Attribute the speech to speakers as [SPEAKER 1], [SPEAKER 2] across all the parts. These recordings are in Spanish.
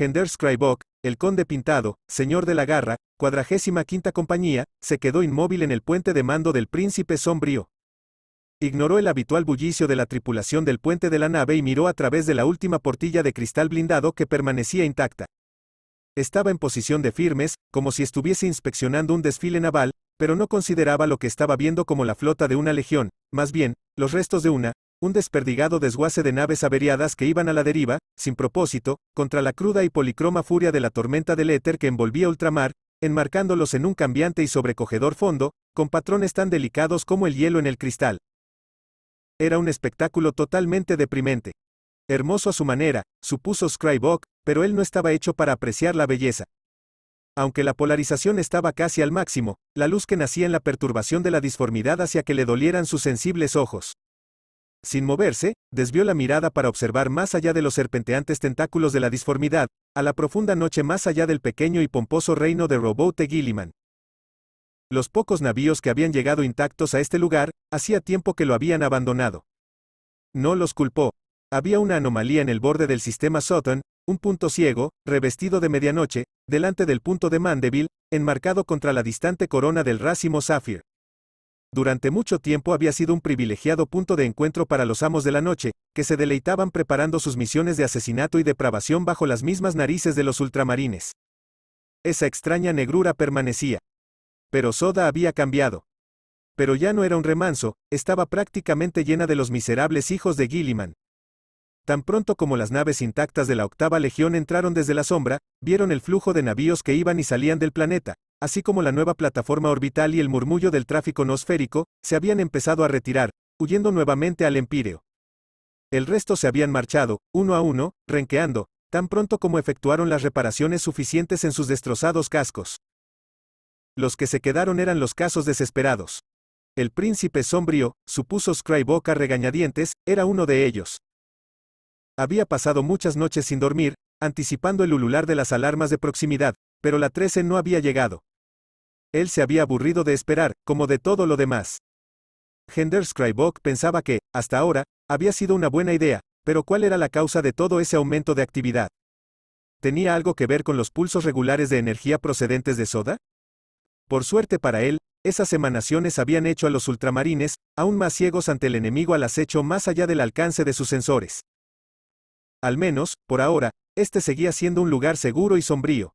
[SPEAKER 1] Henders el conde pintado, señor de la garra, cuadragésima quinta compañía, se quedó inmóvil en el puente de mando del príncipe sombrío. Ignoró el habitual bullicio de la tripulación del puente de la nave y miró a través de la última portilla de cristal blindado que permanecía intacta. Estaba en posición de firmes, como si estuviese inspeccionando un desfile naval, pero no consideraba lo que estaba viendo como la flota de una legión, más bien, los restos de una, un desperdigado desguace de naves averiadas que iban a la deriva, sin propósito, contra la cruda y policroma furia de la tormenta del éter que envolvía ultramar, enmarcándolos en un cambiante y sobrecogedor fondo, con patrones tan delicados como el hielo en el cristal. Era un espectáculo totalmente deprimente. Hermoso a su manera, supuso Scrybok, pero él no estaba hecho para apreciar la belleza. Aunque la polarización estaba casi al máximo, la luz que nacía en la perturbación de la disformidad hacía que le dolieran sus sensibles ojos. Sin moverse, desvió la mirada para observar más allá de los serpenteantes tentáculos de la disformidad, a la profunda noche más allá del pequeño y pomposo reino de Robote Gilliman. Los pocos navíos que habían llegado intactos a este lugar, hacía tiempo que lo habían abandonado. No los culpó. Había una anomalía en el borde del sistema Sutton, un punto ciego, revestido de medianoche, delante del punto de Mandeville, enmarcado contra la distante corona del racimo Zafir. Durante mucho tiempo había sido un privilegiado punto de encuentro para los amos de la noche, que se deleitaban preparando sus misiones de asesinato y depravación bajo las mismas narices de los ultramarines. Esa extraña negrura permanecía. Pero Soda había cambiado. Pero ya no era un remanso, estaba prácticamente llena de los miserables hijos de Gilliman. Tan pronto como las naves intactas de la octava legión entraron desde la sombra, vieron el flujo de navíos que iban y salían del planeta, así como la nueva plataforma orbital y el murmullo del tráfico nosférico, se habían empezado a retirar, huyendo nuevamente al empíreo. El resto se habían marchado, uno a uno, renqueando, tan pronto como efectuaron las reparaciones suficientes en sus destrozados cascos. Los que se quedaron eran los casos desesperados. El príncipe sombrío, supuso Scryboca regañadientes, era uno de ellos. Había pasado muchas noches sin dormir, anticipando el ulular de las alarmas de proximidad, pero la 13 no había llegado. Él se había aburrido de esperar, como de todo lo demás. Hender Skrybok pensaba que, hasta ahora, había sido una buena idea, pero ¿cuál era la causa de todo ese aumento de actividad? ¿Tenía algo que ver con los pulsos regulares de energía procedentes de soda? Por suerte para él, esas emanaciones habían hecho a los ultramarines, aún más ciegos ante el enemigo al acecho más allá del alcance de sus sensores. Al menos, por ahora, este seguía siendo un lugar seguro y sombrío,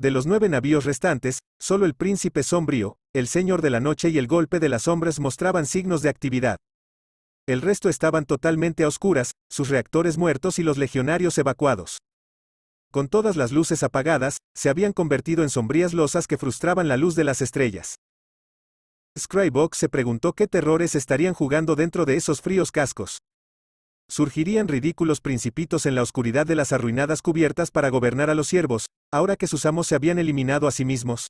[SPEAKER 1] de los nueve navíos restantes, solo el príncipe sombrío, el señor de la noche y el golpe de las sombras mostraban signos de actividad. El resto estaban totalmente a oscuras, sus reactores muertos y los legionarios evacuados. Con todas las luces apagadas, se habían convertido en sombrías losas que frustraban la luz de las estrellas. Scrybox se preguntó qué terrores estarían jugando dentro de esos fríos cascos. Surgirían ridículos principitos en la oscuridad de las arruinadas cubiertas para gobernar a los siervos, ahora que sus amos se habían eliminado a sí mismos.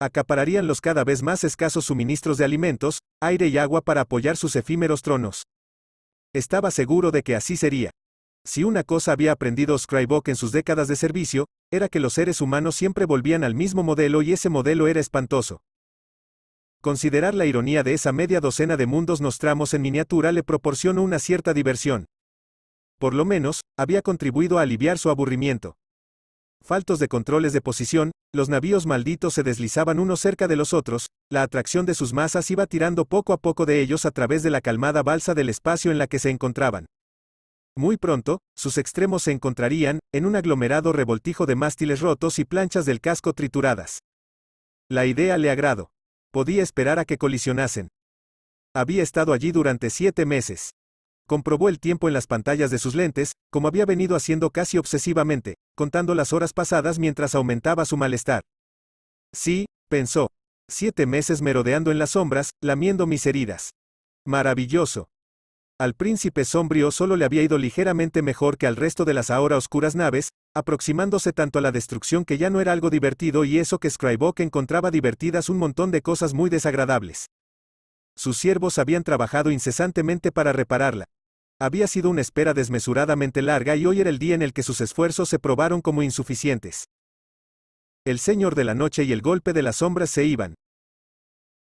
[SPEAKER 1] Acapararían los cada vez más escasos suministros de alimentos, aire y agua para apoyar sus efímeros tronos. Estaba seguro de que así sería. Si una cosa había aprendido Scrybok en sus décadas de servicio, era que los seres humanos siempre volvían al mismo modelo y ese modelo era espantoso. Considerar la ironía de esa media docena de mundos nostramos en miniatura le proporcionó una cierta diversión. Por lo menos, había contribuido a aliviar su aburrimiento. Faltos de controles de posición, los navíos malditos se deslizaban unos cerca de los otros, la atracción de sus masas iba tirando poco a poco de ellos a través de la calmada balsa del espacio en la que se encontraban. Muy pronto, sus extremos se encontrarían, en un aglomerado revoltijo de mástiles rotos y planchas del casco trituradas. La idea le agradó. Podía esperar a que colisionasen. Había estado allí durante siete meses. Comprobó el tiempo en las pantallas de sus lentes, como había venido haciendo casi obsesivamente, contando las horas pasadas mientras aumentaba su malestar. Sí, pensó. Siete meses merodeando en las sombras, lamiendo mis heridas. Maravilloso. Al príncipe sombrío solo le había ido ligeramente mejor que al resto de las ahora oscuras naves, aproximándose tanto a la destrucción que ya no era algo divertido y eso que que encontraba divertidas un montón de cosas muy desagradables. Sus siervos habían trabajado incesantemente para repararla. Había sido una espera desmesuradamente larga y hoy era el día en el que sus esfuerzos se probaron como insuficientes. El señor de la noche y el golpe de las sombras se iban.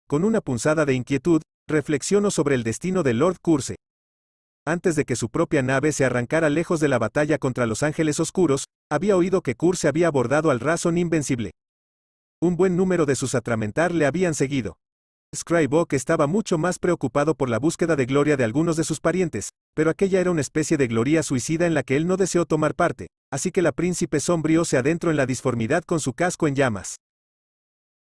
[SPEAKER 1] Con una punzada de inquietud, reflexionó sobre el destino de Lord Curse antes de que su propia nave se arrancara lejos de la batalla contra los Ángeles Oscuros, había oído que Kur se había abordado al Razón Invencible. Un buen número de sus atramentar le habían seguido. Scrybock estaba mucho más preocupado por la búsqueda de gloria de algunos de sus parientes, pero aquella era una especie de gloria suicida en la que él no deseó tomar parte, así que la príncipe sombrío se adentró en la disformidad con su casco en llamas.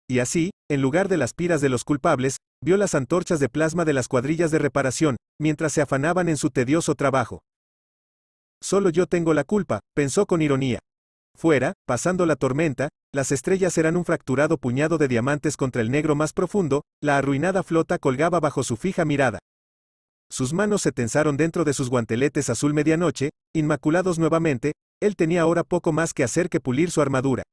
[SPEAKER 1] Y así, en lugar de las piras de los culpables, vio las antorchas de plasma de las cuadrillas de reparación, mientras se afanaban en su tedioso trabajo. Solo yo tengo la culpa, pensó con ironía. Fuera, pasando la tormenta, las estrellas eran un fracturado puñado de diamantes contra el negro más profundo, la arruinada flota colgaba bajo su fija mirada. Sus manos se tensaron dentro de sus guanteletes azul medianoche, inmaculados nuevamente, él tenía ahora poco más que hacer que pulir su armadura.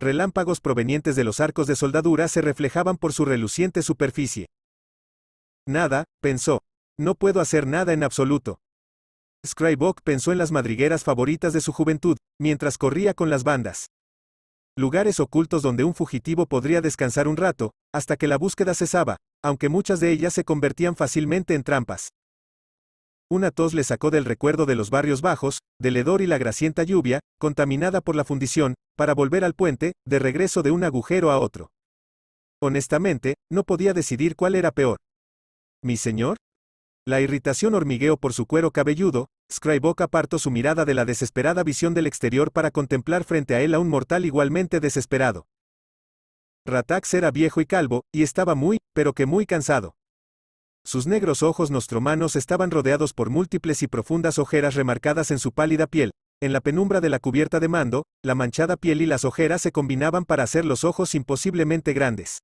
[SPEAKER 1] Relámpagos provenientes de los arcos de soldadura se reflejaban por su reluciente superficie. Nada, pensó, no puedo hacer nada en absoluto. Scrybok pensó en las madrigueras favoritas de su juventud, mientras corría con las bandas. Lugares ocultos donde un fugitivo podría descansar un rato, hasta que la búsqueda cesaba, aunque muchas de ellas se convertían fácilmente en trampas. Una tos le sacó del recuerdo de los barrios bajos, del hedor y la grasienta lluvia, contaminada por la fundición, para volver al puente, de regreso de un agujero a otro. Honestamente, no podía decidir cuál era peor. ¿Mi señor? La irritación hormigueó por su cuero cabelludo, Scrybock apartó su mirada de la desesperada visión del exterior para contemplar frente a él a un mortal igualmente desesperado. Ratax era viejo y calvo, y estaba muy, pero que muy cansado. Sus negros ojos nostromanos estaban rodeados por múltiples y profundas ojeras remarcadas en su pálida piel, en la penumbra de la cubierta de mando, la manchada piel y las ojeras se combinaban para hacer los ojos imposiblemente grandes.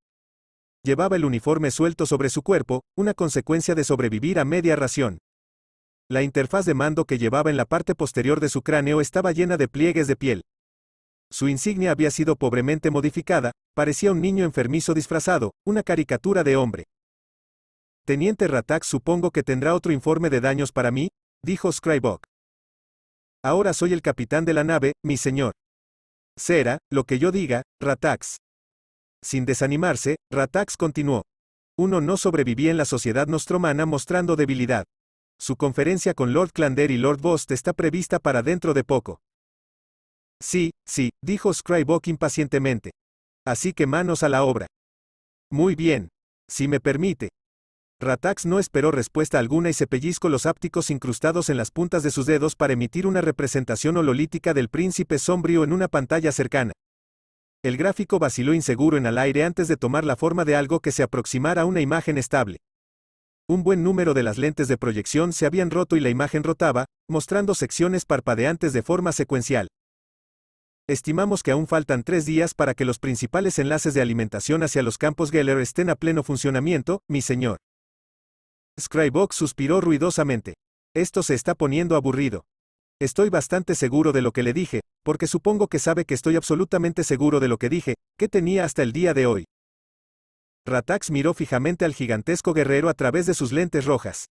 [SPEAKER 1] Llevaba el uniforme suelto sobre su cuerpo, una consecuencia de sobrevivir a media ración. La interfaz de mando que llevaba en la parte posterior de su cráneo estaba llena de pliegues de piel. Su insignia había sido pobremente modificada, parecía un niño enfermizo disfrazado, una caricatura de hombre. Teniente Ratax supongo que tendrá otro informe de daños para mí, dijo Scrybok. Ahora soy el capitán de la nave, mi señor. Será, lo que yo diga, Ratax. Sin desanimarse, Ratax continuó. Uno no sobrevivía en la sociedad nostromana mostrando debilidad. Su conferencia con Lord Clander y Lord Bost está prevista para dentro de poco. Sí, sí, dijo Scrybok impacientemente. Así que manos a la obra. Muy bien. Si me permite. Ratax no esperó respuesta alguna y se pellizcó los ápticos incrustados en las puntas de sus dedos para emitir una representación hololítica del príncipe sombrío en una pantalla cercana. El gráfico vaciló inseguro en el aire antes de tomar la forma de algo que se aproximara a una imagen estable. Un buen número de las lentes de proyección se habían roto y la imagen rotaba, mostrando secciones parpadeantes de forma secuencial. Estimamos que aún faltan tres días para que los principales enlaces de alimentación hacia los campos Geller estén a pleno funcionamiento, mi señor. Scrybox suspiró ruidosamente. Esto se está poniendo aburrido. Estoy bastante seguro de lo que le dije, porque supongo que sabe que estoy absolutamente seguro de lo que dije, que tenía hasta el día de hoy. Ratax miró fijamente al gigantesco guerrero a través de sus lentes rojas.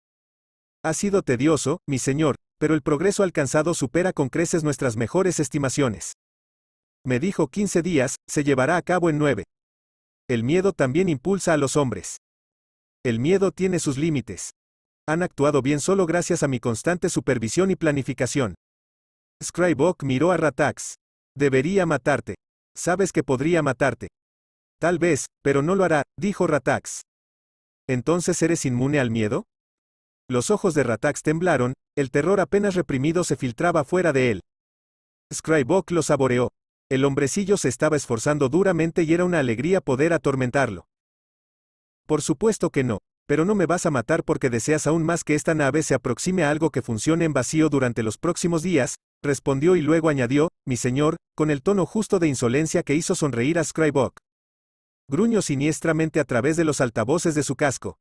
[SPEAKER 1] Ha sido tedioso, mi señor, pero el progreso alcanzado supera con creces nuestras mejores estimaciones. Me dijo 15 días, se llevará a cabo en 9. El miedo también impulsa a los hombres. El miedo tiene sus límites. Han actuado bien solo gracias a mi constante supervisión y planificación. Scrybok miró a Ratax. Debería matarte. Sabes que podría matarte. Tal vez, pero no lo hará, dijo Ratax. ¿Entonces eres inmune al miedo? Los ojos de Ratax temblaron, el terror apenas reprimido se filtraba fuera de él. Scrybok lo saboreó. El hombrecillo se estaba esforzando duramente y era una alegría poder atormentarlo. Por supuesto que no pero no me vas a matar porque deseas aún más que esta nave se aproxime a algo que funcione en vacío durante los próximos días, respondió y luego añadió, mi señor, con el tono justo de insolencia que hizo sonreír a Scrybok. Gruñó siniestramente a través de los altavoces de su casco.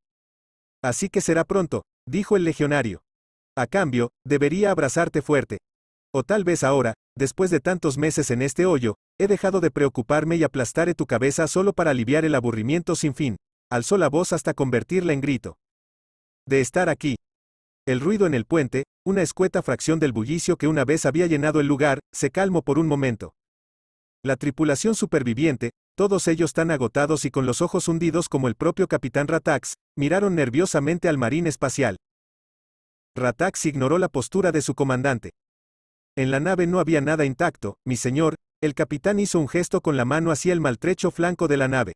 [SPEAKER 1] Así que será pronto, dijo el legionario. A cambio, debería abrazarte fuerte. O tal vez ahora, después de tantos meses en este hoyo, he dejado de preocuparme y aplastaré tu cabeza solo para aliviar el aburrimiento sin fin. Alzó la voz hasta convertirla en grito. De estar aquí. El ruido en el puente, una escueta fracción del bullicio que una vez había llenado el lugar, se calmó por un momento. La tripulación superviviente, todos ellos tan agotados y con los ojos hundidos como el propio capitán Ratax, miraron nerviosamente al marín espacial. Ratax ignoró la postura de su comandante. En la nave no había nada intacto, mi señor, el capitán hizo un gesto con la mano hacia el maltrecho flanco de la nave.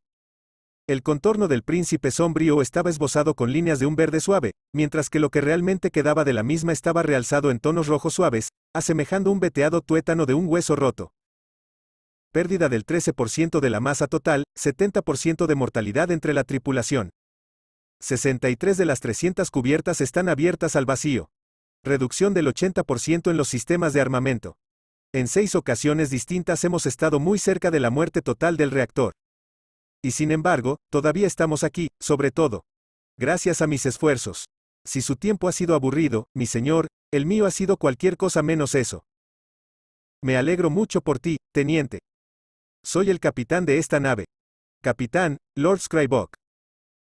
[SPEAKER 1] El contorno del príncipe sombrío estaba esbozado con líneas de un verde suave, mientras que lo que realmente quedaba de la misma estaba realzado en tonos rojos suaves, asemejando un veteado tuétano de un hueso roto. Pérdida del 13% de la masa total, 70% de mortalidad entre la tripulación. 63 de las 300 cubiertas están abiertas al vacío. Reducción del 80% en los sistemas de armamento. En seis ocasiones distintas hemos estado muy cerca de la muerte total del reactor. Y sin embargo, todavía estamos aquí, sobre todo. Gracias a mis esfuerzos. Si su tiempo ha sido aburrido, mi señor, el mío ha sido cualquier cosa menos eso. Me alegro mucho por ti, teniente. Soy el capitán de esta nave. Capitán, Lord Scrybok.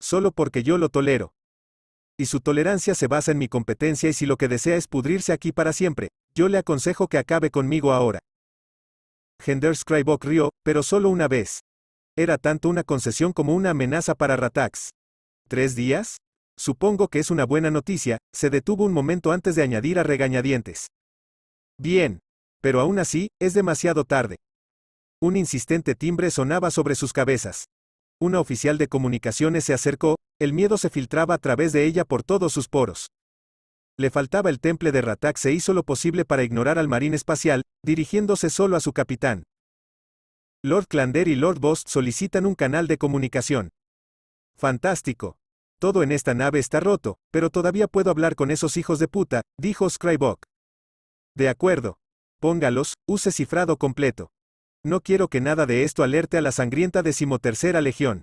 [SPEAKER 1] Solo porque yo lo tolero. Y su tolerancia se basa en mi competencia y si lo que desea es pudrirse aquí para siempre, yo le aconsejo que acabe conmigo ahora. Hender rió, pero solo una vez. Era tanto una concesión como una amenaza para Ratax. ¿Tres días? Supongo que es una buena noticia, se detuvo un momento antes de añadir a regañadientes. Bien. Pero aún así, es demasiado tarde. Un insistente timbre sonaba sobre sus cabezas. Una oficial de comunicaciones se acercó, el miedo se filtraba a través de ella por todos sus poros. Le faltaba el temple de Ratax e hizo lo posible para ignorar al marín espacial, dirigiéndose solo a su capitán. Lord Clander y Lord Boss solicitan un canal de comunicación. Fantástico. Todo en esta nave está roto, pero todavía puedo hablar con esos hijos de puta, dijo Scrybok. De acuerdo. Póngalos, use cifrado completo. No quiero que nada de esto alerte a la sangrienta decimotercera legión.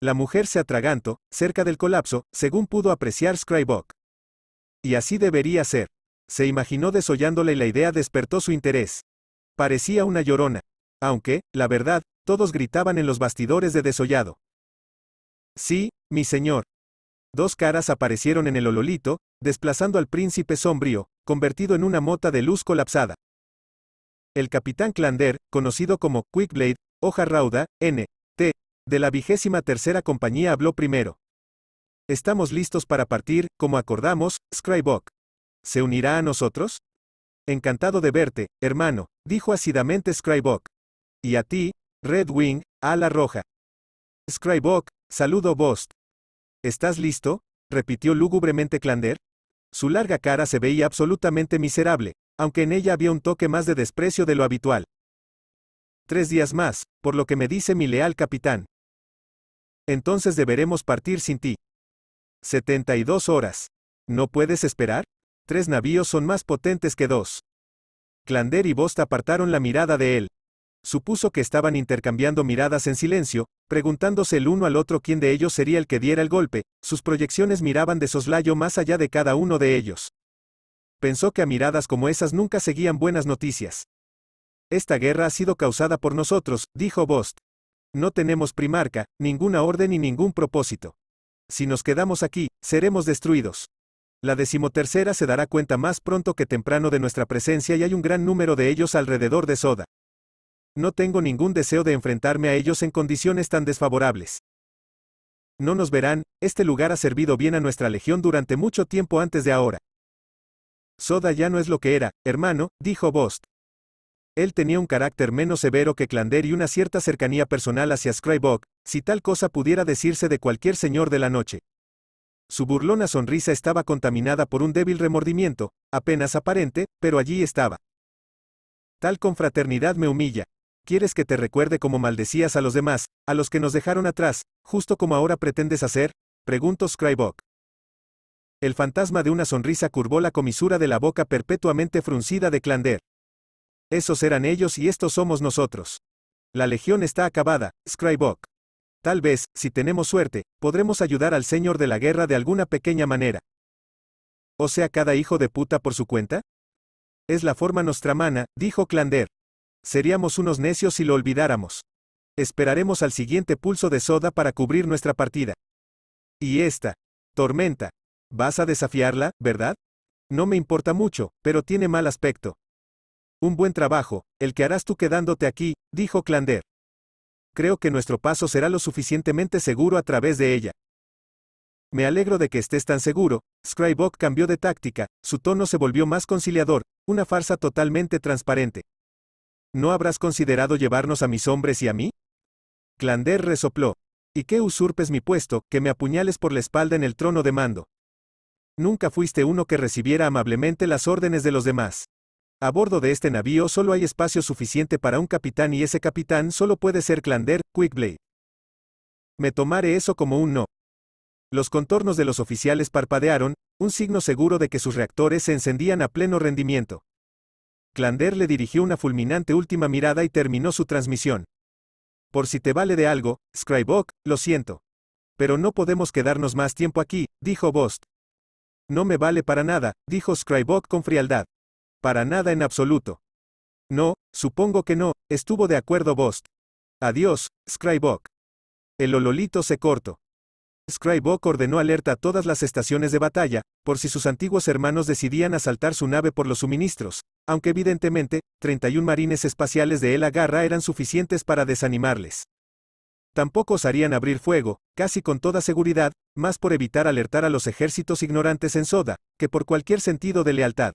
[SPEAKER 1] La mujer se atragantó, cerca del colapso, según pudo apreciar Scrybok. Y así debería ser. Se imaginó desollándole y la idea despertó su interés. Parecía una llorona, aunque, la verdad, todos gritaban en los bastidores de desollado. Sí, mi señor. Dos caras aparecieron en el ololito, desplazando al príncipe sombrío, convertido en una mota de luz colapsada. El capitán Clander, conocido como Quickblade, hoja rauda, N.T., de la vigésima tercera compañía habló primero. Estamos listos para partir, como acordamos, Scrybok. ¿Se unirá a nosotros? Encantado de verte, hermano, dijo ácidamente Scrybok y a ti, Red Wing, ala roja. Scrybock, saludo Bost. ¿Estás listo? repitió lúgubremente Clander. Su larga cara se veía absolutamente miserable, aunque en ella había un toque más de desprecio de lo habitual. Tres días más, por lo que me dice mi leal capitán. Entonces deberemos partir sin ti. 72 horas. ¿No puedes esperar? Tres navíos son más potentes que dos. Clander y Bost apartaron la mirada de él. Supuso que estaban intercambiando miradas en silencio, preguntándose el uno al otro quién de ellos sería el que diera el golpe, sus proyecciones miraban de soslayo más allá de cada uno de ellos. Pensó que a miradas como esas nunca seguían buenas noticias. Esta guerra ha sido causada por nosotros, dijo Bost. No tenemos primarca, ninguna orden y ningún propósito. Si nos quedamos aquí, seremos destruidos. La decimotercera se dará cuenta más pronto que temprano de nuestra presencia y hay un gran número de ellos alrededor de Soda. No tengo ningún deseo de enfrentarme a ellos en condiciones tan desfavorables. No nos verán, este lugar ha servido bien a nuestra legión durante mucho tiempo antes de ahora. Soda ya no es lo que era, hermano, dijo Bost. Él tenía un carácter menos severo que Clander y una cierta cercanía personal hacia Scrybog, si tal cosa pudiera decirse de cualquier señor de la noche. Su burlona sonrisa estaba contaminada por un débil remordimiento, apenas aparente, pero allí estaba. Tal confraternidad me humilla, quieres que te recuerde como maldecías a los demás, a los que nos dejaron atrás, justo como ahora pretendes hacer? preguntó Scrybok. El fantasma de una sonrisa curvó la comisura de la boca perpetuamente fruncida de Clander. Esos eran ellos y estos somos nosotros. La legión está acabada, Scrybok. Tal vez, si tenemos suerte, podremos ayudar al señor de la guerra de alguna pequeña manera. O sea, cada hijo de puta por su cuenta? Es la forma nuestra mana, dijo Clander. Seríamos unos necios si lo olvidáramos. Esperaremos al siguiente pulso de soda para cubrir nuestra partida. Y esta. Tormenta. ¿Vas a desafiarla, verdad? No me importa mucho, pero tiene mal aspecto. Un buen trabajo, el que harás tú quedándote aquí, dijo Clander. Creo que nuestro paso será lo suficientemente seguro a través de ella. Me alegro de que estés tan seguro. Scrybok cambió de táctica, su tono se volvió más conciliador, una farsa totalmente transparente. ¿No habrás considerado llevarnos a mis hombres y a mí? Clander resopló. ¿Y qué usurpes mi puesto, que me apuñales por la espalda en el trono de mando? Nunca fuiste uno que recibiera amablemente las órdenes de los demás. A bordo de este navío solo hay espacio suficiente para un capitán y ese capitán solo puede ser Clander, Quickblade. Me tomaré eso como un no. Los contornos de los oficiales parpadearon, un signo seguro de que sus reactores se encendían a pleno rendimiento. Clander le dirigió una fulminante última mirada y terminó su transmisión. Por si te vale de algo, Scrybok, lo siento. Pero no podemos quedarnos más tiempo aquí, dijo Bost. No me vale para nada, dijo Scrybok con frialdad. Para nada en absoluto. No, supongo que no, estuvo de acuerdo Bost. Adiós, Scrybok. El ololito se cortó. Scrybok ordenó alerta a todas las estaciones de batalla, por si sus antiguos hermanos decidían asaltar su nave por los suministros, aunque evidentemente, 31 marines espaciales de él agarra eran suficientes para desanimarles. Tampoco osarían abrir fuego, casi con toda seguridad, más por evitar alertar a los ejércitos ignorantes en Soda, que por cualquier sentido de lealtad.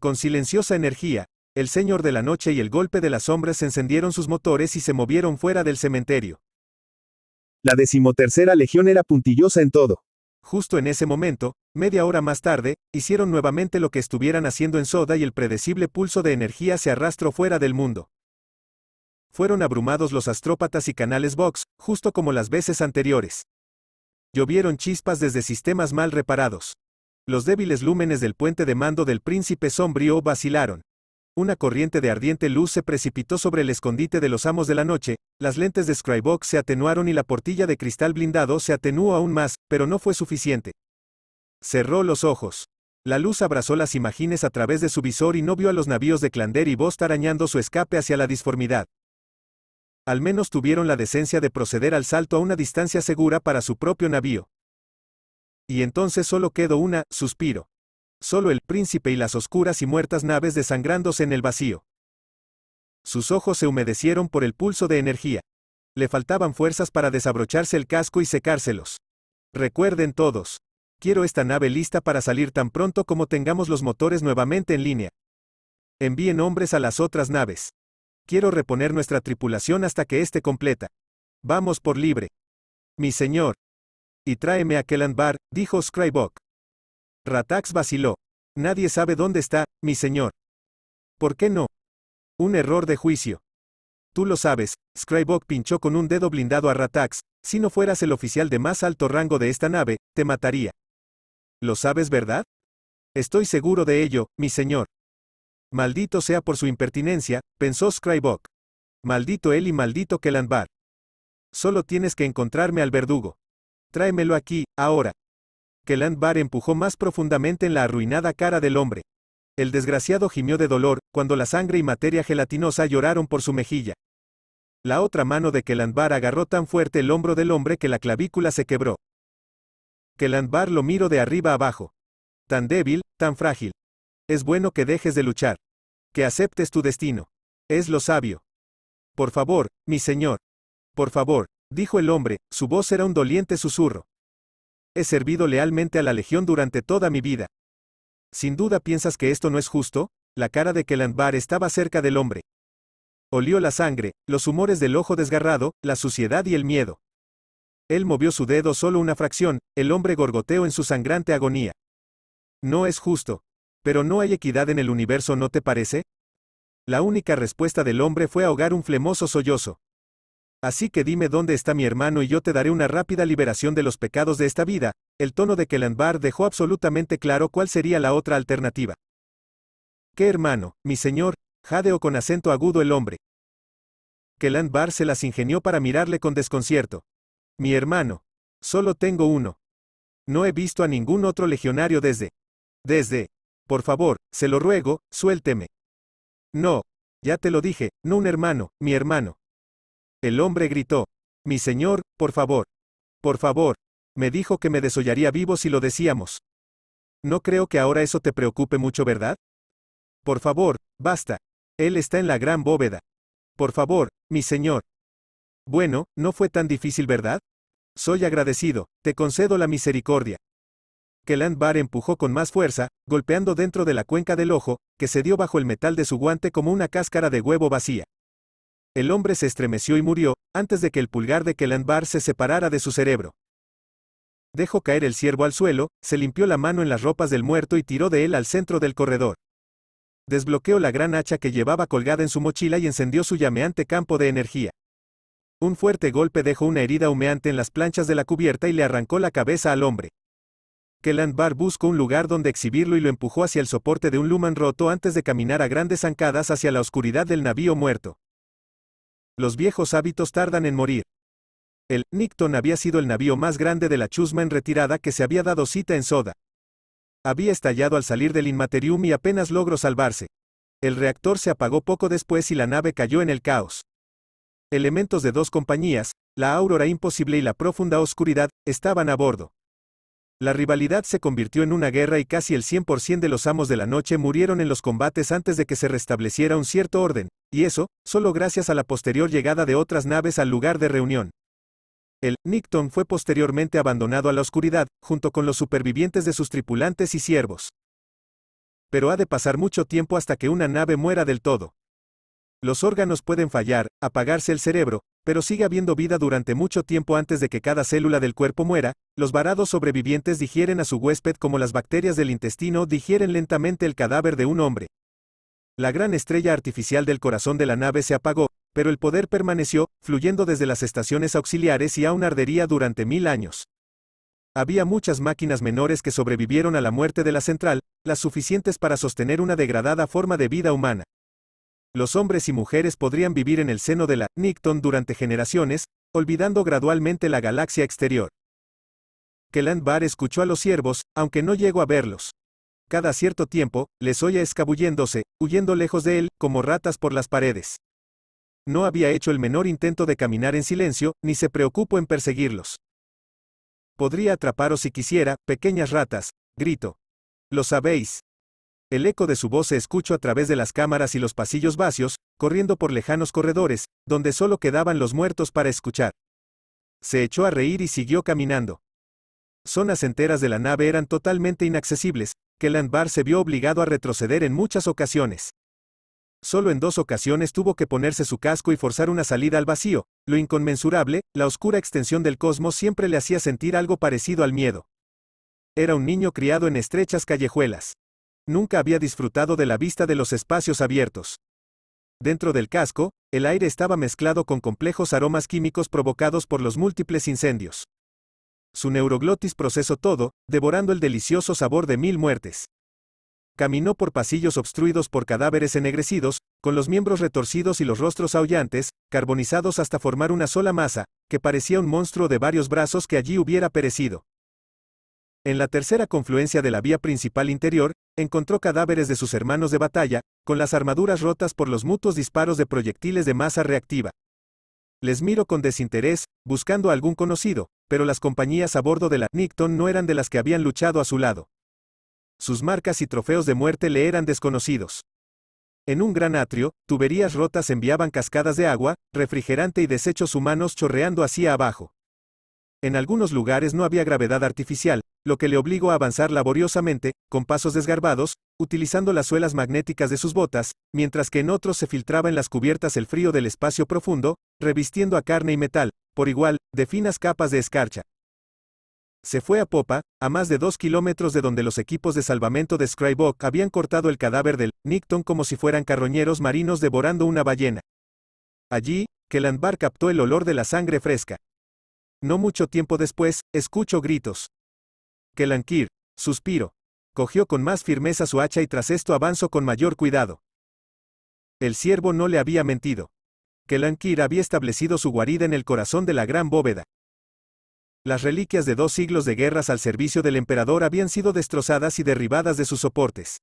[SPEAKER 1] Con silenciosa energía, el Señor de la Noche y el golpe de las sombras encendieron sus motores y se movieron fuera del cementerio. La decimotercera legión era puntillosa en todo. Justo en ese momento, media hora más tarde, hicieron nuevamente lo que estuvieran haciendo en Soda y el predecible pulso de energía se arrastró fuera del mundo. Fueron abrumados los astrópatas y canales Vox, justo como las veces anteriores. Llovieron chispas desde sistemas mal reparados. Los débiles lúmenes del puente de mando del príncipe sombrío vacilaron. Una corriente de ardiente luz se precipitó sobre el escondite de los amos de la noche, las lentes de Scrybox se atenuaron y la portilla de cristal blindado se atenuó aún más, pero no fue suficiente. Cerró los ojos. La luz abrazó las imágenes a través de su visor y no vio a los navíos de Clander y Bost arañando su escape hacia la disformidad. Al menos tuvieron la decencia de proceder al salto a una distancia segura para su propio navío. Y entonces solo quedó una, suspiro solo el príncipe y las oscuras y muertas naves desangrándose en el vacío. Sus ojos se humedecieron por el pulso de energía. Le faltaban fuerzas para desabrocharse el casco y secárselos. Recuerden todos. Quiero esta nave lista para salir tan pronto como tengamos los motores nuevamente en línea. Envíen hombres a las otras naves. Quiero reponer nuestra tripulación hasta que esté completa. Vamos por libre. Mi señor. Y tráeme a Kelland dijo Scrybok. Ratax vaciló. Nadie sabe dónde está, mi señor. ¿Por qué no? Un error de juicio. Tú lo sabes, Scrybok pinchó con un dedo blindado a Ratax, si no fueras el oficial de más alto rango de esta nave, te mataría. ¿Lo sabes, verdad? Estoy seguro de ello, mi señor. Maldito sea por su impertinencia, pensó Scrybok. Maldito él y maldito Kelanbar. Solo tienes que encontrarme al verdugo. Tráemelo aquí, ahora que Landbar empujó más profundamente en la arruinada cara del hombre. El desgraciado gimió de dolor, cuando la sangre y materia gelatinosa lloraron por su mejilla. La otra mano de Kelandbar agarró tan fuerte el hombro del hombre que la clavícula se quebró. Kelandbar lo miró de arriba abajo. Tan débil, tan frágil. Es bueno que dejes de luchar. Que aceptes tu destino. Es lo sabio. Por favor, mi señor. Por favor, dijo el hombre, su voz era un doliente susurro. He servido lealmente a la Legión durante toda mi vida. Sin duda piensas que esto no es justo, la cara de Kelandbar estaba cerca del hombre. Olió la sangre, los humores del ojo desgarrado, la suciedad y el miedo. Él movió su dedo solo una fracción, el hombre gorgoteó en su sangrante agonía. No es justo. Pero no hay equidad en el universo, ¿no te parece? La única respuesta del hombre fue ahogar un flemoso sollozo. Así que dime dónde está mi hermano y yo te daré una rápida liberación de los pecados de esta vida, el tono de Kelanbar dejó absolutamente claro cuál sería la otra alternativa. ¿Qué hermano, mi señor? jadeó con acento agudo el hombre. Kelanbar se las ingenió para mirarle con desconcierto. Mi hermano. Solo tengo uno. No he visto a ningún otro legionario desde. Desde. Por favor, se lo ruego, suélteme. No. Ya te lo dije, no un hermano, mi hermano. El hombre gritó, Mi señor, por favor. Por favor. Me dijo que me desollaría vivo si lo decíamos. No creo que ahora eso te preocupe mucho, ¿verdad? Por favor, basta. Él está en la gran bóveda. Por favor, mi señor. Bueno, no fue tan difícil, ¿verdad? Soy agradecido, te concedo la misericordia. Keland Bar empujó con más fuerza, golpeando dentro de la cuenca del ojo, que se dio bajo el metal de su guante como una cáscara de huevo vacía el hombre se estremeció y murió, antes de que el pulgar de Kelanbar se separara de su cerebro. Dejó caer el ciervo al suelo, se limpió la mano en las ropas del muerto y tiró de él al centro del corredor. Desbloqueó la gran hacha que llevaba colgada en su mochila y encendió su llameante campo de energía. Un fuerte golpe dejó una herida humeante en las planchas de la cubierta y le arrancó la cabeza al hombre. Kelanbar buscó un lugar donde exhibirlo y lo empujó hacia el soporte de un lumen roto antes de caminar a grandes zancadas hacia la oscuridad del navío muerto. Los viejos hábitos tardan en morir. El Nicton había sido el navío más grande de la chusma en retirada que se había dado cita en Soda. Había estallado al salir del Inmaterium y apenas logró salvarse. El reactor se apagó poco después y la nave cayó en el caos. Elementos de dos compañías, la aurora imposible y la profunda oscuridad, estaban a bordo. La rivalidad se convirtió en una guerra y casi el 100% de los amos de la noche murieron en los combates antes de que se restableciera un cierto orden, y eso, solo gracias a la posterior llegada de otras naves al lugar de reunión. El Nickton fue posteriormente abandonado a la oscuridad, junto con los supervivientes de sus tripulantes y siervos. Pero ha de pasar mucho tiempo hasta que una nave muera del todo. Los órganos pueden fallar, apagarse el cerebro, pero sigue habiendo vida durante mucho tiempo antes de que cada célula del cuerpo muera, los varados sobrevivientes digieren a su huésped como las bacterias del intestino digieren lentamente el cadáver de un hombre. La gran estrella artificial del corazón de la nave se apagó, pero el poder permaneció, fluyendo desde las estaciones auxiliares y aún ardería durante mil años. Había muchas máquinas menores que sobrevivieron a la muerte de la central, las suficientes para sostener una degradada forma de vida humana los hombres y mujeres podrían vivir en el seno de la Nicton durante generaciones, olvidando gradualmente la galaxia exterior. Keland Bar escuchó a los ciervos, aunque no llegó a verlos. Cada cierto tiempo, les oía escabulléndose, huyendo lejos de él, como ratas por las paredes. No había hecho el menor intento de caminar en silencio, ni se preocupó en perseguirlos. Podría atraparos si quisiera, pequeñas ratas, —gritó. Lo sabéis. El eco de su voz se escuchó a través de las cámaras y los pasillos vacíos, corriendo por lejanos corredores, donde solo quedaban los muertos para escuchar. Se echó a reír y siguió caminando. Zonas enteras de la nave eran totalmente inaccesibles, que Landbar se vio obligado a retroceder en muchas ocasiones. Solo en dos ocasiones tuvo que ponerse su casco y forzar una salida al vacío, lo inconmensurable, la oscura extensión del cosmos siempre le hacía sentir algo parecido al miedo. Era un niño criado en estrechas callejuelas. Nunca había disfrutado de la vista de los espacios abiertos. Dentro del casco, el aire estaba mezclado con complejos aromas químicos provocados por los múltiples incendios. Su neuroglotis procesó todo, devorando el delicioso sabor de mil muertes. Caminó por pasillos obstruidos por cadáveres ennegrecidos, con los miembros retorcidos y los rostros aullantes, carbonizados hasta formar una sola masa, que parecía un monstruo de varios brazos que allí hubiera perecido. En la tercera confluencia de la vía principal interior, encontró cadáveres de sus hermanos de batalla, con las armaduras rotas por los mutuos disparos de proyectiles de masa reactiva. Les miro con desinterés, buscando algún conocido, pero las compañías a bordo de la Nicton no eran de las que habían luchado a su lado. Sus marcas y trofeos de muerte le eran desconocidos. En un gran atrio, tuberías rotas enviaban cascadas de agua, refrigerante y desechos humanos chorreando hacia abajo. En algunos lugares no había gravedad artificial, lo que le obligó a avanzar laboriosamente, con pasos desgarbados, utilizando las suelas magnéticas de sus botas, mientras que en otros se filtraba en las cubiertas el frío del espacio profundo, revistiendo a carne y metal, por igual, de finas capas de escarcha. Se fue a popa, a más de dos kilómetros de donde los equipos de salvamento de Scrybok habían cortado el cadáver del Nicton como si fueran carroñeros marinos devorando una ballena. Allí, Kellandbar captó el olor de la sangre fresca. No mucho tiempo después, escucho gritos. Kelankir, suspiro. Cogió con más firmeza su hacha y tras esto avanzó con mayor cuidado. El siervo no le había mentido. Kelankir había establecido su guarida en el corazón de la gran bóveda. Las reliquias de dos siglos de guerras al servicio del emperador habían sido destrozadas y derribadas de sus soportes.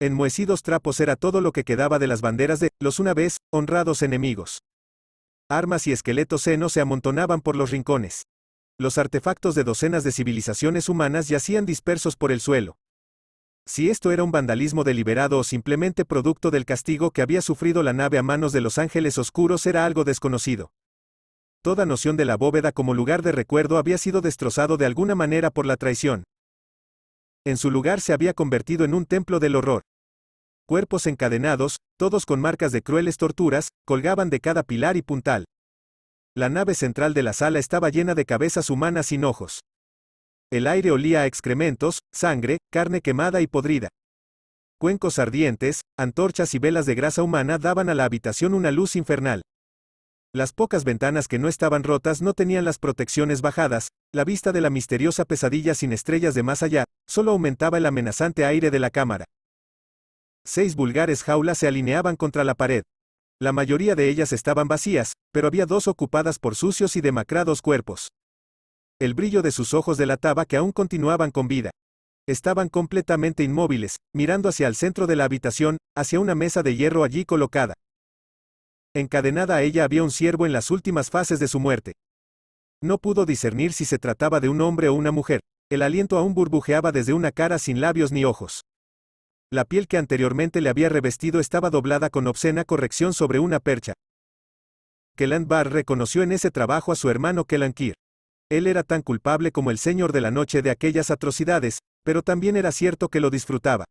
[SPEAKER 1] Enmohecidos trapos era todo lo que quedaba de las banderas de los una vez honrados enemigos. Armas y esqueletos senos se amontonaban por los rincones. Los artefactos de docenas de civilizaciones humanas yacían dispersos por el suelo. Si esto era un vandalismo deliberado o simplemente producto del castigo que había sufrido la nave a manos de los ángeles oscuros era algo desconocido. Toda noción de la bóveda como lugar de recuerdo había sido destrozado de alguna manera por la traición. En su lugar se había convertido en un templo del horror cuerpos encadenados, todos con marcas de crueles torturas, colgaban de cada pilar y puntal. La nave central de la sala estaba llena de cabezas humanas sin ojos. El aire olía a excrementos, sangre, carne quemada y podrida. Cuencos ardientes, antorchas y velas de grasa humana daban a la habitación una luz infernal. Las pocas ventanas que no estaban rotas no tenían las protecciones bajadas, la vista de la misteriosa pesadilla sin estrellas de más allá, solo aumentaba el amenazante aire de la cámara. Seis vulgares jaulas se alineaban contra la pared. La mayoría de ellas estaban vacías, pero había dos ocupadas por sucios y demacrados cuerpos. El brillo de sus ojos delataba que aún continuaban con vida. Estaban completamente inmóviles, mirando hacia el centro de la habitación, hacia una mesa de hierro allí colocada. Encadenada a ella había un ciervo en las últimas fases de su muerte. No pudo discernir si se trataba de un hombre o una mujer. El aliento aún burbujeaba desde una cara sin labios ni ojos. La piel que anteriormente le había revestido estaba doblada con obscena corrección sobre una percha. Kelan Barr reconoció en ese trabajo a su hermano Kelan Kir. Él era tan culpable como el señor de la noche de aquellas atrocidades, pero también era cierto que lo disfrutaba.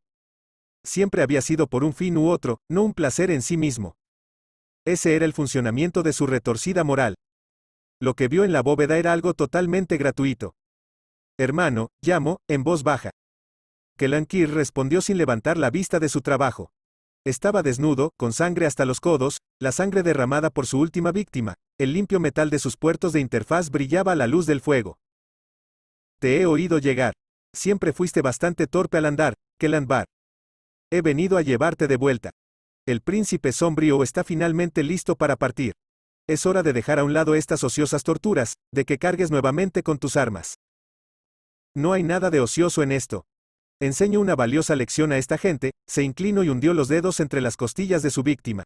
[SPEAKER 1] Siempre había sido por un fin u otro, no un placer en sí mismo. Ese era el funcionamiento de su retorcida moral. Lo que vio en la bóveda era algo totalmente gratuito. Hermano, llamo, en voz baja. Kelankir respondió sin levantar la vista de su trabajo. Estaba desnudo, con sangre hasta los codos, la sangre derramada por su última víctima, el limpio metal de sus puertos de interfaz brillaba a la luz del fuego. Te he oído llegar. Siempre fuiste bastante torpe al andar, Kelanbar. He venido a llevarte de vuelta. El príncipe sombrío está finalmente listo para partir. Es hora de dejar a un lado estas ociosas torturas, de que cargues nuevamente con tus armas. No hay nada de ocioso en esto. Enseño una valiosa lección a esta gente, se inclinó y hundió los dedos entre las costillas de su víctima.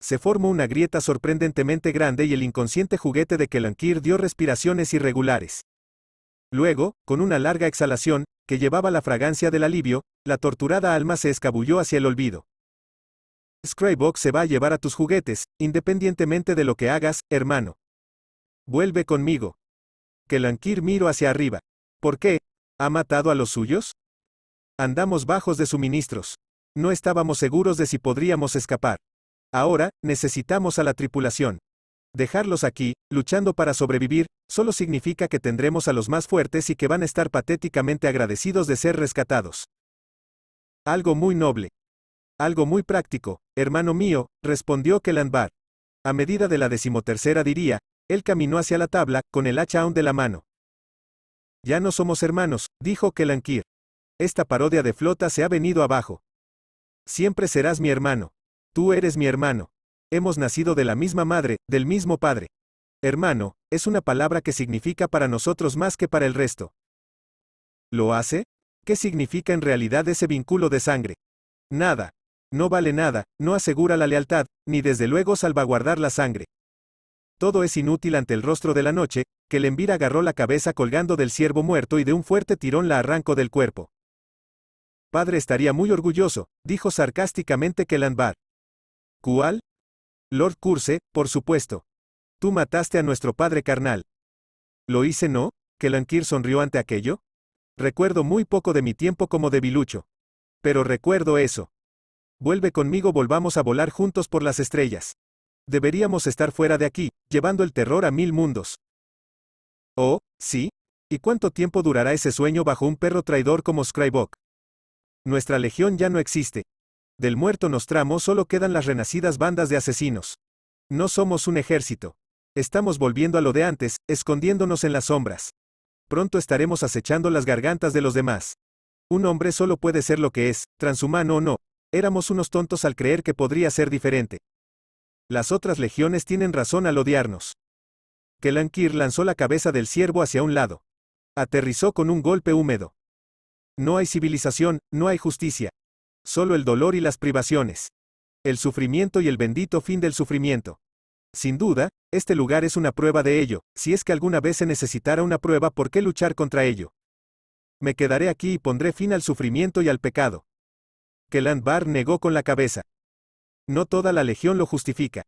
[SPEAKER 1] Se formó una grieta sorprendentemente grande y el inconsciente juguete de Kelankir dio respiraciones irregulares. Luego, con una larga exhalación, que llevaba la fragancia del alivio, la torturada alma se escabulló hacia el olvido. Scrybox se va a llevar a tus juguetes, independientemente de lo que hagas, hermano. Vuelve conmigo. Kelankir miró hacia arriba. ¿Por qué? ¿Ha matado a los suyos? Andamos bajos de suministros. No estábamos seguros de si podríamos escapar. Ahora, necesitamos a la tripulación. Dejarlos aquí, luchando para sobrevivir, solo significa que tendremos a los más fuertes y que van a estar patéticamente agradecidos de ser rescatados. Algo muy noble. Algo muy práctico, hermano mío, respondió Kelanbar. A medida de la decimotercera diría, él caminó hacia la tabla, con el hacha aún de la mano. Ya no somos hermanos, dijo Kelankir. Esta parodia de flota se ha venido abajo. Siempre serás mi hermano. Tú eres mi hermano. Hemos nacido de la misma madre, del mismo padre. Hermano, es una palabra que significa para nosotros más que para el resto. ¿Lo hace? ¿Qué significa en realidad ese vínculo de sangre? Nada. No vale nada, no asegura la lealtad, ni desde luego salvaguardar la sangre. Todo es inútil ante el rostro de la noche, que el envira agarró la cabeza colgando del ciervo muerto y de un fuerte tirón la arrancó del cuerpo. Padre estaría muy orgulloso, dijo sarcásticamente Kelanbar. ¿Cuál? Lord Curse, por supuesto. Tú mataste a nuestro padre carnal. ¿Lo hice no? Kelankir sonrió ante aquello. Recuerdo muy poco de mi tiempo como debilucho. Pero recuerdo eso. Vuelve conmigo, volvamos a volar juntos por las estrellas. Deberíamos estar fuera de aquí, llevando el terror a mil mundos. Oh, sí. ¿Y cuánto tiempo durará ese sueño bajo un perro traidor como Scrybok? Nuestra legión ya no existe. Del muerto Nostramo solo quedan las renacidas bandas de asesinos. No somos un ejército. Estamos volviendo a lo de antes, escondiéndonos en las sombras. Pronto estaremos acechando las gargantas de los demás. Un hombre solo puede ser lo que es, transhumano o no. Éramos unos tontos al creer que podría ser diferente. Las otras legiones tienen razón al odiarnos. Kelankir lanzó la cabeza del ciervo hacia un lado. Aterrizó con un golpe húmedo. No hay civilización, no hay justicia. Solo el dolor y las privaciones. El sufrimiento y el bendito fin del sufrimiento. Sin duda, este lugar es una prueba de ello, si es que alguna vez se necesitara una prueba por qué luchar contra ello. Me quedaré aquí y pondré fin al sufrimiento y al pecado. Que Landbar negó con la cabeza. No toda la legión lo justifica.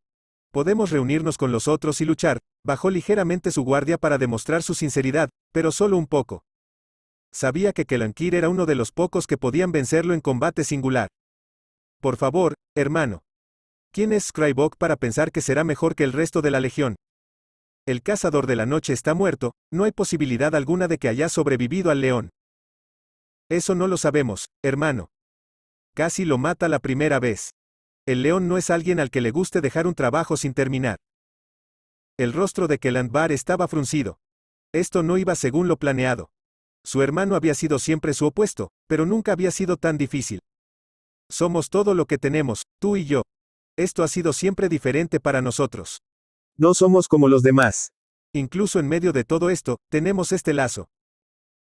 [SPEAKER 1] Podemos reunirnos con los otros y luchar, bajó ligeramente su guardia para demostrar su sinceridad, pero solo un poco sabía que Kelankir era uno de los pocos que podían vencerlo en combate singular. Por favor, hermano. ¿Quién es Scrybok para pensar que será mejor que el resto de la legión? El cazador de la noche está muerto, no hay posibilidad alguna de que haya sobrevivido al león. Eso no lo sabemos, hermano. Casi lo mata la primera vez. El león no es alguien al que le guste dejar un trabajo sin terminar. El rostro de Kelanbar estaba fruncido. Esto no iba según lo planeado. Su hermano había sido siempre su opuesto, pero nunca había sido tan difícil. Somos todo lo que tenemos, tú y yo. Esto ha sido siempre diferente para nosotros. No somos como los demás. Incluso en medio de todo esto, tenemos este lazo.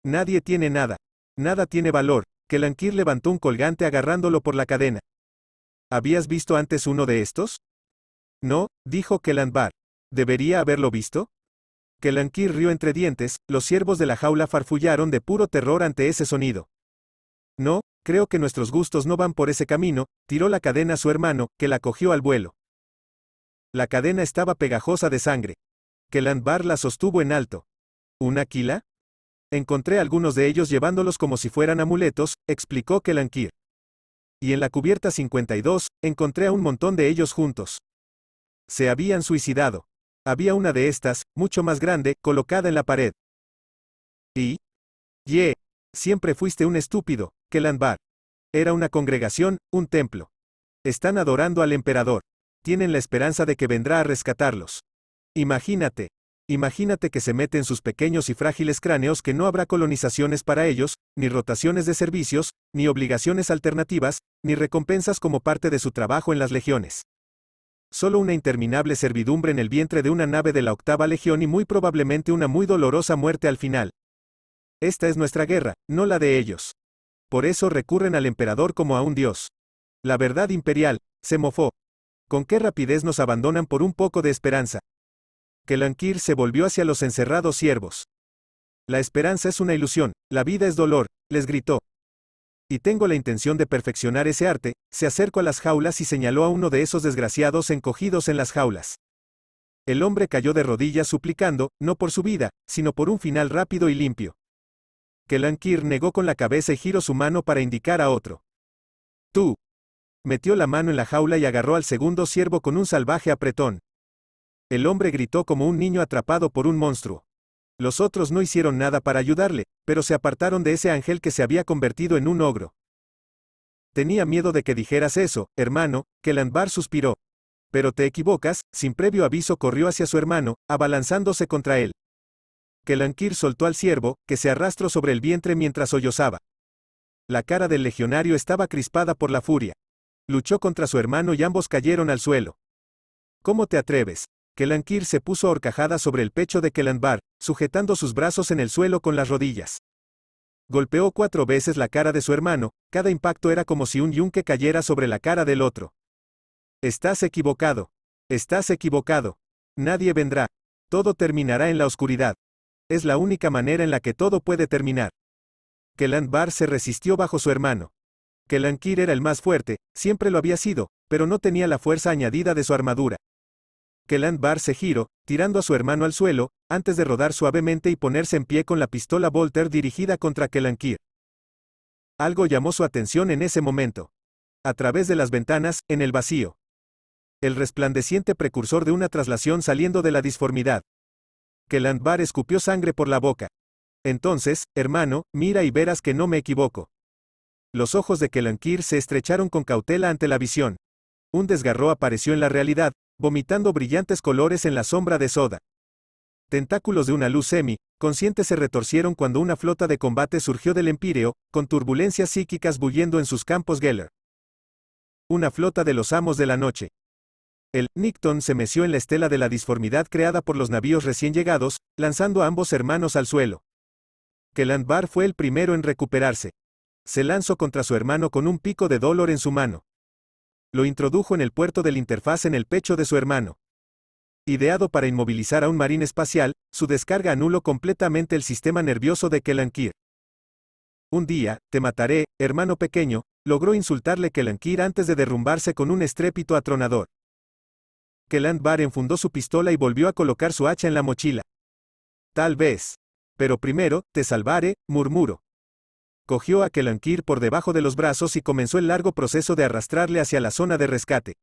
[SPEAKER 1] Nadie tiene nada. Nada tiene valor. Kelankir levantó un colgante agarrándolo por la cadena. ¿Habías visto antes uno de estos? No, dijo Kelanbar. ¿Debería haberlo visto? Kelanquir rió entre dientes, los siervos de la jaula farfullaron de puro terror ante ese sonido. No, creo que nuestros gustos no van por ese camino, tiró la cadena a su hermano, que la cogió al vuelo. La cadena estaba pegajosa de sangre. Kelanbar la sostuvo en alto. ¿Una quila? Encontré algunos de ellos llevándolos como si fueran amuletos, explicó Kelankir. Y en la cubierta 52, encontré a un montón de ellos juntos. Se habían suicidado. Había una de estas, mucho más grande, colocada en la pared. Y. Ye. Siempre fuiste un estúpido, Kelanbar. Era una congregación, un templo. Están adorando al emperador. Tienen la esperanza de que vendrá a rescatarlos. Imagínate. Imagínate que se meten sus pequeños y frágiles cráneos que no habrá colonizaciones para ellos, ni rotaciones de servicios, ni obligaciones alternativas, ni recompensas como parte de su trabajo en las legiones. Solo una interminable servidumbre en el vientre de una nave de la octava legión y muy probablemente una muy dolorosa muerte al final. Esta es nuestra guerra, no la de ellos. Por eso recurren al emperador como a un dios. La verdad imperial, se mofó. Con qué rapidez nos abandonan por un poco de esperanza. Kelankir se volvió hacia los encerrados siervos. La esperanza es una ilusión, la vida es dolor, les gritó y tengo la intención de perfeccionar ese arte, se acercó a las jaulas y señaló a uno de esos desgraciados encogidos en las jaulas. El hombre cayó de rodillas suplicando, no por su vida, sino por un final rápido y limpio. Kelankir negó con la cabeza y giró su mano para indicar a otro. Tú. Metió la mano en la jaula y agarró al segundo siervo con un salvaje apretón. El hombre gritó como un niño atrapado por un monstruo. Los otros no hicieron nada para ayudarle, pero se apartaron de ese ángel que se había convertido en un ogro. Tenía miedo de que dijeras eso, hermano, que suspiró. Pero te equivocas, sin previo aviso corrió hacia su hermano, abalanzándose contra él. Kelankir soltó al siervo que se arrastró sobre el vientre mientras sollozaba. La cara del legionario estaba crispada por la furia. Luchó contra su hermano y ambos cayeron al suelo. ¿Cómo te atreves? Kelankir se puso horcajada sobre el pecho de Kelanbar, sujetando sus brazos en el suelo con las rodillas. Golpeó cuatro veces la cara de su hermano, cada impacto era como si un yunque cayera sobre la cara del otro. Estás equivocado. Estás equivocado. Nadie vendrá. Todo terminará en la oscuridad. Es la única manera en la que todo puede terminar. Kelanbar se resistió bajo su hermano. Kelankir era el más fuerte, siempre lo había sido, pero no tenía la fuerza añadida de su armadura que se giró, tirando a su hermano al suelo, antes de rodar suavemente y ponerse en pie con la pistola Volter dirigida contra Kelankir. Algo llamó su atención en ese momento. A través de las ventanas, en el vacío. El resplandeciente precursor de una traslación saliendo de la disformidad. Keland escupió sangre por la boca. Entonces, hermano, mira y verás que no me equivoco. Los ojos de Kelankir se estrecharon con cautela ante la visión. Un desgarro apareció en la realidad, vomitando brillantes colores en la sombra de Soda. Tentáculos de una luz semi, consciente se retorcieron cuando una flota de combate surgió del empíreo, con turbulencias psíquicas bulliendo en sus campos Geller. Una flota de los amos de la noche. El Nicton se meció en la estela de la disformidad creada por los navíos recién llegados, lanzando a ambos hermanos al suelo. Kelandbar fue el primero en recuperarse. Se lanzó contra su hermano con un pico de dolor en su mano. Lo introdujo en el puerto de la interfaz en el pecho de su hermano. Ideado para inmovilizar a un marín espacial, su descarga anuló completamente el sistema nervioso de Kelankir. Un día, te mataré, hermano pequeño, logró insultarle Kelankir antes de derrumbarse con un estrépito atronador. Keland Bar enfundó su pistola y volvió a colocar su hacha en la mochila. Tal vez. Pero primero, te salvaré, murmuró cogió a Kelankir por debajo de los brazos y comenzó el largo proceso de arrastrarle hacia la zona de rescate.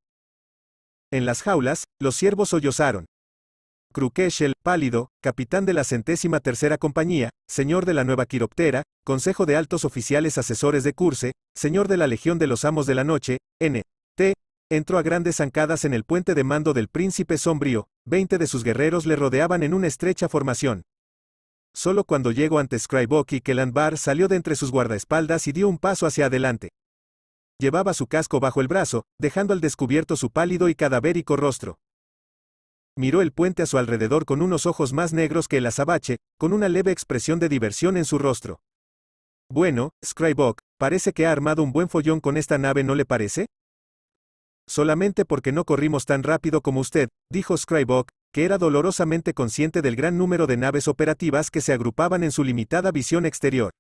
[SPEAKER 1] En las jaulas, los siervos sollozaron. Krukeshel, pálido, capitán de la centésima tercera compañía, señor de la nueva quiroptera, consejo de altos oficiales asesores de Curse, señor de la legión de los amos de la noche, N. T. Entró a grandes zancadas en el puente de mando del príncipe sombrío, veinte de sus guerreros le rodeaban en una estrecha formación. Solo cuando llegó ante y que Landbar salió de entre sus guardaespaldas y dio un paso hacia adelante. Llevaba su casco bajo el brazo, dejando al descubierto su pálido y cadavérico rostro. Miró el puente a su alrededor con unos ojos más negros que el azabache, con una leve expresión de diversión en su rostro. Bueno, Scrybok, parece que ha armado un buen follón con esta nave, ¿no le parece? Solamente porque no corrimos tan rápido como usted, dijo Scrybok que era dolorosamente consciente del gran número de naves operativas que se agrupaban en su limitada visión exterior.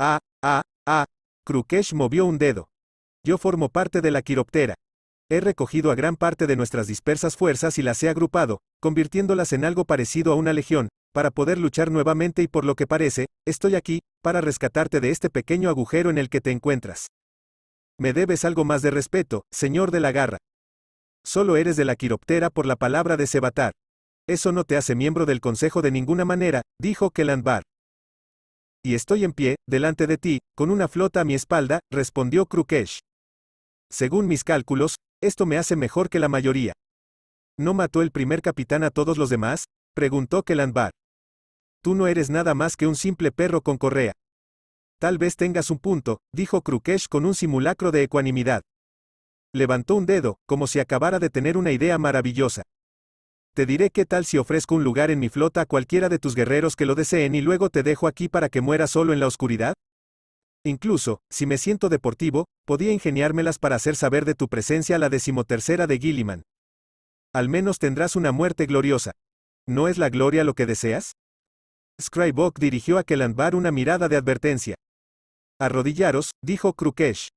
[SPEAKER 1] Ah, ah, ah, Krukesh movió un dedo. Yo formo parte de la quiroptera. He recogido a gran parte de nuestras dispersas fuerzas y las he agrupado, convirtiéndolas en algo parecido a una legión, para poder luchar nuevamente y por lo que parece, estoy aquí, para rescatarte de este pequeño agujero en el que te encuentras. Me debes algo más de respeto, señor de la garra, Solo eres de la quiroptera por la palabra de Sebatar. Eso no te hace miembro del consejo de ninguna manera, dijo Kelanbar. Y estoy en pie, delante de ti, con una flota a mi espalda, respondió Krukesh. Según mis cálculos, esto me hace mejor que la mayoría. ¿No mató el primer capitán a todos los demás? preguntó Kelanbar. Tú no eres nada más que un simple perro con correa. Tal vez tengas un punto, dijo Krukesh con un simulacro de ecuanimidad. Levantó un dedo, como si acabara de tener una idea maravillosa. Te diré qué tal si ofrezco un lugar en mi flota a cualquiera de tus guerreros que lo deseen y luego te dejo aquí para que muera solo en la oscuridad. Incluso, si me siento deportivo, podía ingeniármelas para hacer saber de tu presencia a la decimotercera de Gilliman. Al menos tendrás una muerte gloriosa. ¿No es la gloria lo que deseas? Scrybuck dirigió a Kelandbar una mirada de advertencia. Arrodillaros, dijo Krukesh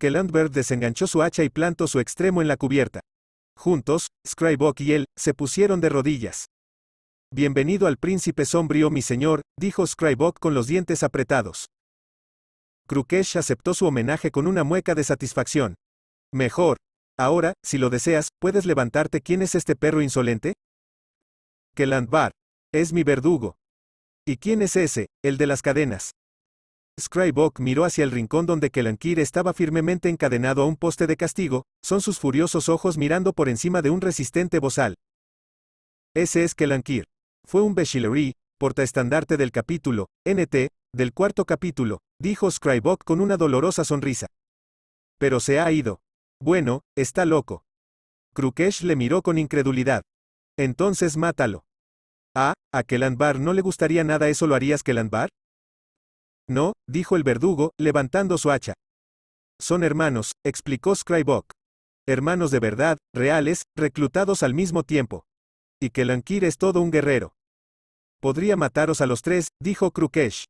[SPEAKER 1] que desenganchó su hacha y plantó su extremo en la cubierta. Juntos, Scrybok y él, se pusieron de rodillas. Bienvenido al príncipe sombrío, mi señor, dijo Scrybok con los dientes apretados. Krukesh aceptó su homenaje con una mueca de satisfacción. Mejor. Ahora, si lo deseas, puedes levantarte. ¿Quién es este perro insolente? Kelandbar. Es mi verdugo. ¿Y quién es ese, el de las cadenas? Scrybok miró hacia el rincón donde Kelankir estaba firmemente encadenado a un poste de castigo, son sus furiosos ojos mirando por encima de un resistente bozal. Ese es Kelankir. Fue un Beshillery, portaestandarte del capítulo, NT, del cuarto capítulo, dijo Scrybok con una dolorosa sonrisa. Pero se ha ido. Bueno, está loco. Krukesh le miró con incredulidad. Entonces mátalo. Ah, a Kelanbar no le gustaría nada eso lo harías Kelanbar? No, dijo el verdugo, levantando su hacha. Son hermanos, explicó Skrybok. Hermanos de verdad, reales, reclutados al mismo tiempo. Y que Lankir es todo un guerrero. Podría mataros a los tres, dijo Krukesh.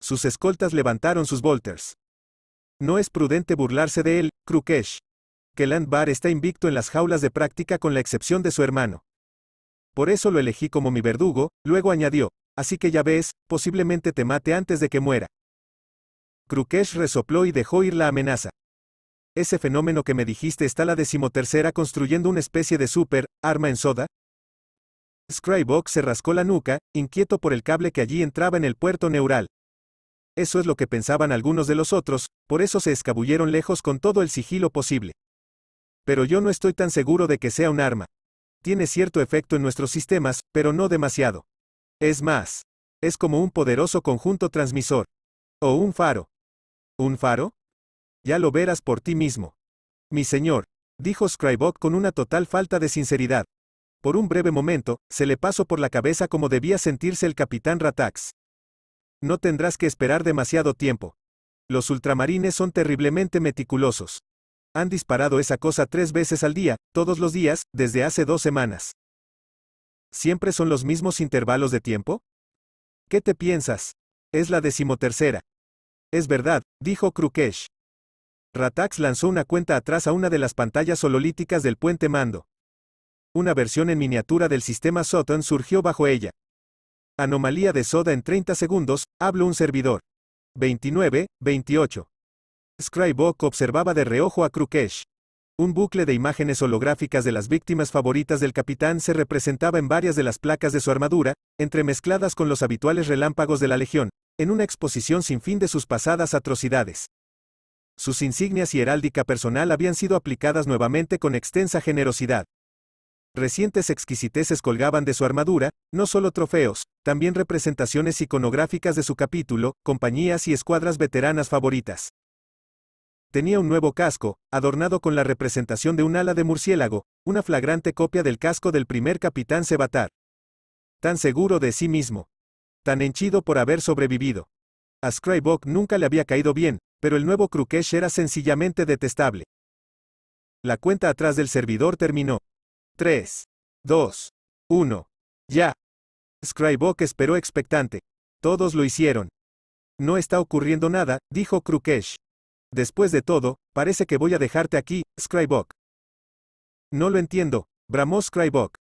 [SPEAKER 1] Sus escoltas levantaron sus bolters. No es prudente burlarse de él, Krukesh. que Bar está invicto en las jaulas de práctica con la excepción de su hermano. Por eso lo elegí como mi verdugo, luego añadió, así que ya ves, posiblemente te mate antes de que muera. Krukesh resopló y dejó ir la amenaza. Ese fenómeno que me dijiste está la decimotercera construyendo una especie de super, arma en soda. Scrybox se rascó la nuca, inquieto por el cable que allí entraba en el puerto neural. Eso es lo que pensaban algunos de los otros, por eso se escabulleron lejos con todo el sigilo posible. Pero yo no estoy tan seguro de que sea un arma. Tiene cierto efecto en nuestros sistemas, pero no demasiado. Es más, es como un poderoso conjunto transmisor. O un faro. ¿Un faro? Ya lo verás por ti mismo. Mi señor, dijo Scribok con una total falta de sinceridad. Por un breve momento, se le pasó por la cabeza como debía sentirse el capitán Ratax. No tendrás que esperar demasiado tiempo. Los ultramarines son terriblemente meticulosos. Han disparado esa cosa tres veces al día, todos los días, desde hace dos semanas. ¿Siempre son los mismos intervalos de tiempo? ¿Qué te piensas? Es la decimotercera. Es verdad, dijo Krukesh. Ratax lanzó una cuenta atrás a una de las pantallas hololíticas del puente mando. Una versión en miniatura del sistema SOTON surgió bajo ella. Anomalía de soda en 30 segundos, hablo un servidor. 29, 28. Scrybock observaba de reojo a Krukesh. Un bucle de imágenes holográficas de las víctimas favoritas del capitán se representaba en varias de las placas de su armadura, entremezcladas con los habituales relámpagos de la Legión, en una exposición sin fin de sus pasadas atrocidades. Sus insignias y heráldica personal habían sido aplicadas nuevamente con extensa generosidad. Recientes exquisiteces colgaban de su armadura, no solo trofeos, también representaciones iconográficas de su capítulo, compañías y escuadras veteranas favoritas. Tenía un nuevo casco, adornado con la representación de un ala de murciélago, una flagrante copia del casco del primer capitán Cebatar. Tan seguro de sí mismo, tan henchido por haber sobrevivido. A Scrybok nunca le había caído bien, pero el nuevo Krukesh era sencillamente detestable. La cuenta atrás del servidor terminó. 3, 2, 1. Ya. Scrybok esperó expectante. Todos lo hicieron. No está ocurriendo nada, dijo Krukesh. Después de todo, parece que voy a dejarte aquí, Scrybok. No lo entiendo, bramó Scrybok.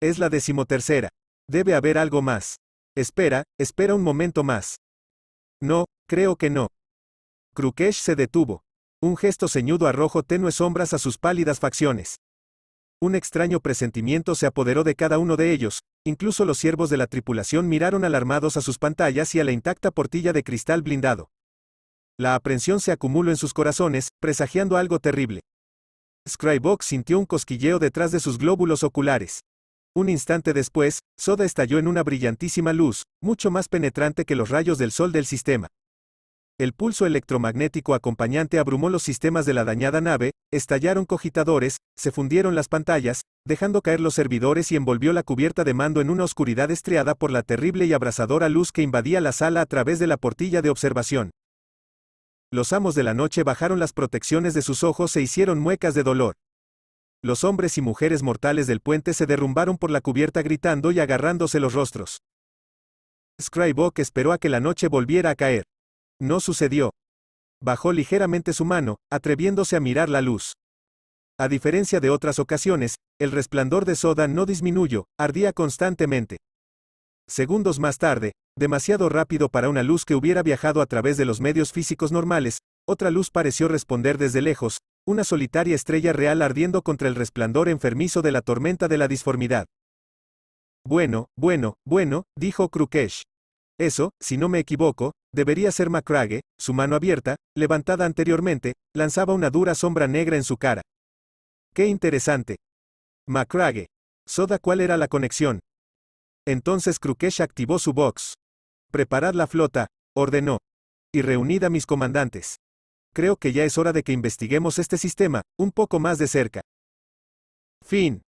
[SPEAKER 1] Es la decimotercera. Debe haber algo más. Espera, espera un momento más. No, creo que no. Krukesh se detuvo. Un gesto ceñudo arrojó tenues sombras a sus pálidas facciones. Un extraño presentimiento se apoderó de cada uno de ellos, incluso los siervos de la tripulación miraron alarmados a sus pantallas y a la intacta portilla de cristal blindado. La aprensión se acumuló en sus corazones, presagiando algo terrible. Scrybox sintió un cosquilleo detrás de sus glóbulos oculares. Un instante después, Soda estalló en una brillantísima luz, mucho más penetrante que los rayos del sol del sistema. El pulso electromagnético acompañante abrumó los sistemas de la dañada nave, estallaron cogitadores, se fundieron las pantallas, dejando caer los servidores y envolvió la cubierta de mando en una oscuridad estriada por la terrible y abrasadora luz que invadía la sala a través de la portilla de observación. Los amos de la noche bajaron las protecciones de sus ojos e hicieron muecas de dolor. Los hombres y mujeres mortales del puente se derrumbaron por la cubierta gritando y agarrándose los rostros. Scrybock esperó a que la noche volviera a caer. No sucedió. Bajó ligeramente su mano, atreviéndose a mirar la luz. A diferencia de otras ocasiones, el resplandor de Soda no disminuyó, ardía constantemente. Segundos más tarde, demasiado rápido para una luz que hubiera viajado a través de los medios físicos normales, otra luz pareció responder desde lejos, una solitaria estrella real ardiendo contra el resplandor enfermizo de la tormenta de la disformidad. Bueno, bueno, bueno, dijo Krukesh. Eso, si no me equivoco, debería ser macrague su mano abierta, levantada anteriormente, lanzaba una dura sombra negra en su cara. Qué interesante. macrague Soda, ¿cuál era la conexión? Entonces Krukesh activó su box. Preparad la flota, ordenó. Y reunid a mis comandantes. Creo que ya es hora de que investiguemos este sistema, un poco más de cerca. Fin.